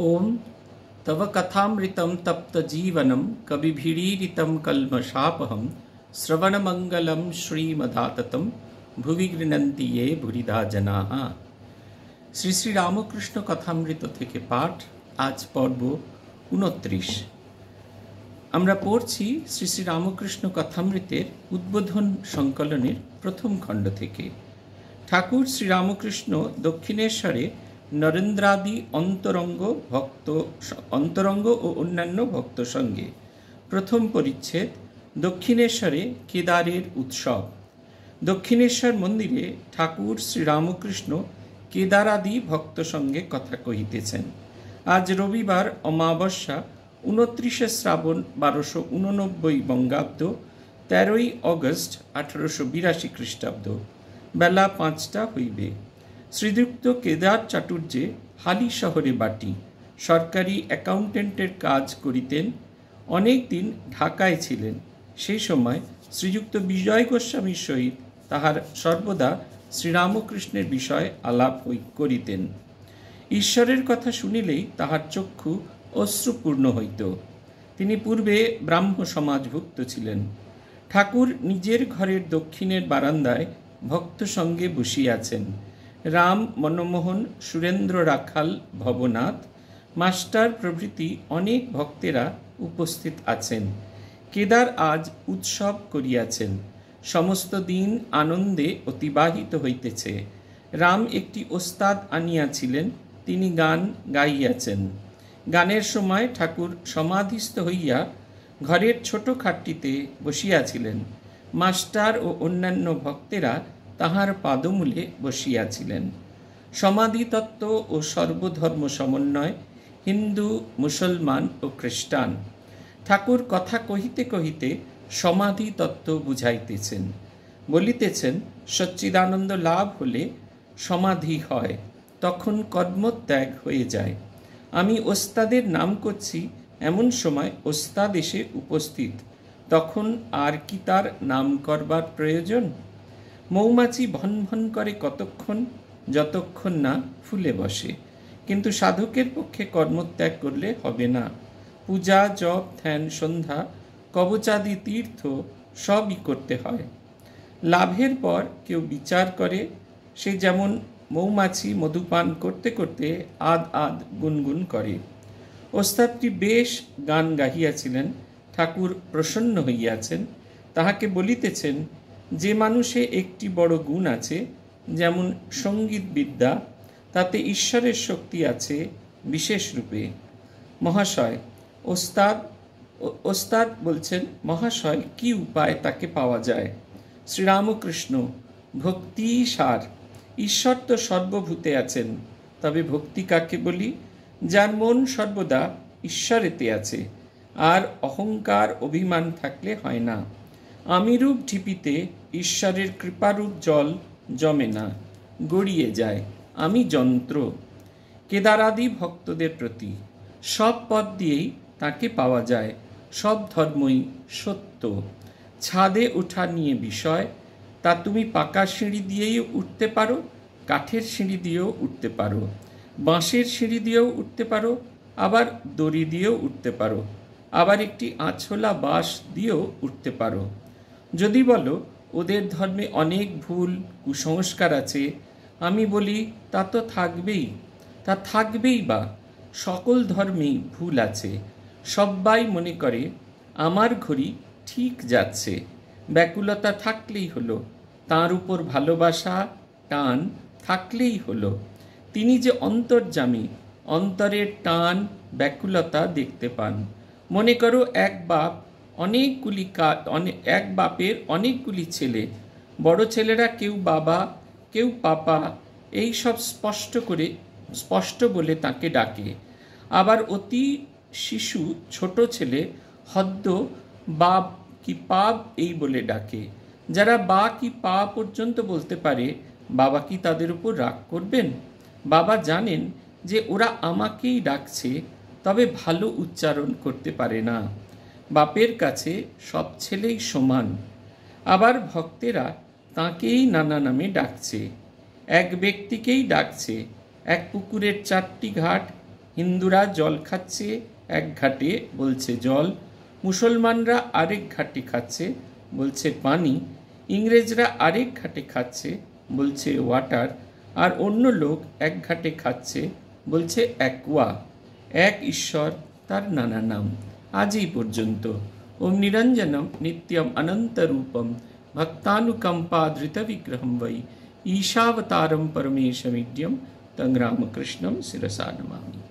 ओम तव कथामृतं तप्तजीवनं कविभिरीरितं श्रवण श्रवणमङ्गलं श्रीमदाततं भुवि গৃণন্তি ये ভুরিদা जना শ্রী শ্রী রামকৃষ্ণ কথামৃত থেকে পাঠ আজ পর্ব উনত্রিশ আমরা পড়ছি শ্রী শ্রী রামকৃষ্ণ কথামৃতের উদ্বোধন সংকলনের প্রথম খণ্ড থেকে ঠাকুর শ্রীরামকৃষ্ণ দক্ষিণেশ্বরে নরেন্দ্রাদি অন্তরঙ্গ ভক্ত অন্তরঙ্গ ও অন্যান্য ভক্ত সঙ্গে প্রথম পরিচ্ছেদ দক্ষিণেশ্বরে কেদারের উৎসব দক্ষিণেশ্বর মন্দিরে ঠাকুর শ্রীরামকৃষ্ণ কেদারাদি ভক্ত সঙ্গে কথা কহিতেছেন আজ রবিবার অমাবস্যা উনত্রিশে শ্রাবণ বারোশো উননব্বই বঙ্গাব্দ তেরোই অগস্ট আঠারোশো বিরাশি খ্রিস্টাব্দ বেলা পাঁচটা হইবে শ্রীযুক্ত কেদার চাটুর্যে হালি শহরে বাটি সরকারি অ্যাকাউন্টেন্টের কাজ করিতেন অনেক দিন ঢাকায় ছিলেন সেই সময় শ্রীযুক্ত বিজয় গোস্বামীর সহিত তাহার সর্বদা শ্রীরামকৃষ্ণের বিষয়ে আলাপ করিতেন ঈশ্বরের কথা শুনিলেই তাহার চক্ষু অশ্রুপূর্ণ হইত তিনি পূর্বে ব্রাহ্ম সমাজভুক্ত ছিলেন ঠাকুর নিজের ঘরের দক্ষিণের বারান্দায় ভক্ত সঙ্গে বসিয়াছেন আছেন রাম মনমোহন সুরেন্দ্র রাখাল ভবনাথ মাস্টার প্রভৃতি অনেক ভক্তেরা উপস্থিত আছেন কেদার আজ উৎসব করিয়াছেন সমস্ত দিন আনন্দে অতিবাহিত হইতেছে রাম একটি ওস্তাদ আনিয়াছিলেন তিনি গান গাইয়াছেন গানের সময় ঠাকুর সমাধিস্থ হইয়া ঘরের ছোট খাটটিতে বসিয়াছিলেন মাস্টার ও অন্যান্য ভক্তেরা তাহার পাদমূলে বসিয়াছিলেন সমাধিতত্ত্ব ও সর্বধর্ম সমন্বয় হিন্দু মুসলমান ও খ্রিস্টান ঠাকুর কথা কহিতে কহিতে সমাধি তত্ত্ব বুঝাইতেছেন বলিতেছেন সচ্চিদানন্দ লাভ হলে সমাধি হয় তখন কর্মত্যাগ হয়ে যায় আমি ওস্তাদের নাম করছি এমন সময় ওস্তাদ এসে উপস্থিত তখন আর কি তার নাম করবার প্রয়োজন মৌমাছি ভন ভন করে কতক্ষণ যতক্ষণ না ফুলে বসে কিন্তু সাধকের পক্ষে কর্মত্যাগ করলে হবে না পূজা জপ ধ্যান সন্ধ্যা কবচাদি তীর্থ সবই করতে হয় লাভের পর কেউ বিচার করে সে যেমন মৌমাছি মধুপান করতে করতে আদ আদ গুনগুন করে ওস্তাদটি বেশ গান গাহিয়াছিলেন ঠাকুর প্রসন্ন হইয়াছেন তাহাকে বলিতেছেন যে মানুষে একটি বড় গুণ আছে যেমন সঙ্গীত বিদ্যা তাতে ঈশ্বরের শক্তি আছে বিশেষ রূপে মহাশয় ওস্তাদ ওস্তাদ বলছেন মহাশয় কি উপায় তাকে পাওয়া যায় শ্রীরামকৃষ্ণ ভক্তি সার ঈশ্বর তো সর্বভূতে আছেন তবে ভক্তি কাকে বলি যার মন সর্বদা ঈশ্বরেতে আছে আর অহংকার অভিমান থাকলে হয় না আমিরূপ ঢিপিতে ঈশ্বরের কৃপারূপ জল জমে না গড়িয়ে যায় আমি যন্ত্র কেদারাদি ভক্তদের প্রতি সব পথ দিয়েই তাকে পাওয়া যায় সব ধর্মই সত্য ছাদে ওঠা নিয়ে বিষয় তা তুমি পাকা সিঁড়ি দিয়েই উঠতে পারো কাঠের সিঁড়ি দিয়েও উঠতে পারো বাঁশের সিঁড়ি দিয়েও উঠতে পারো আবার দড়ি দিয়েও উঠতে পারো আবার একটি আছলা বাঁশ দিয়েও উঠতে পারো যদি বলো ওদের ধর্মে অনেক ভুল কুসংস্কার আছে আমি বলি তা তো থাকবেই তা থাকবেই বা সকল ধর্মেই ভুল আছে সবাই মনে করে আমার ঘড়ি ঠিক যাচ্ছে ব্যাকুলতা থাকলেই হলো তার উপর ভালোবাসা টান থাকলেই হলো তিনি যে অন্তর্জামী অন্তরের টান ব্যাকুলতা দেখতে পান মনে করো এক বাপ অনেকগুলি অনেক এক বাপের অনেকগুলি ছেলে বড় ছেলেরা কেউ বাবা কেউ পাপা এই সব স্পষ্ট করে স্পষ্ট বলে তাকে ডাকে আবার অতি শিশু ছোট ছেলে হদ্দ বাপ কি পাপ এই বলে ডাকে যারা বা কি পা পর্যন্ত বলতে পারে বাবা কি তাদের উপর রাগ করবেন বাবা জানেন যে ওরা আমাকেই ডাকছে তবে ভালো উচ্চারণ করতে পারে না বাপের কাছে সব ছেলেই সমান আবার ভক্তেরা তাঁকেই নানা নামে ডাকছে এক ব্যক্তিকেই ডাকছে এক পুকুরের চারটি ঘাট হিন্দুরা জল খাচ্ছে এক ঘাটে বলছে জল মুসলমানরা আরেক ঘাটে খাচ্ছে বলছে পানি ইংরেজরা আরেক ঘাটে খাচ্ছে বলছে ওয়াটার আর অন্য লোক এক ঘাটে খাচ্ছে বলছে অ্যাকোয়া এক ঈশ্বর তার নানা নাম আজই পর্যন্ত ওম নিরঞ্জনম নিত্যম অনন্তরূপম ভক্তানুকম্পাধৃতবিগ্রহম বৈ ईशावतारं परमेशमिड्यं तं रामकृष्णं शिरसा नमामि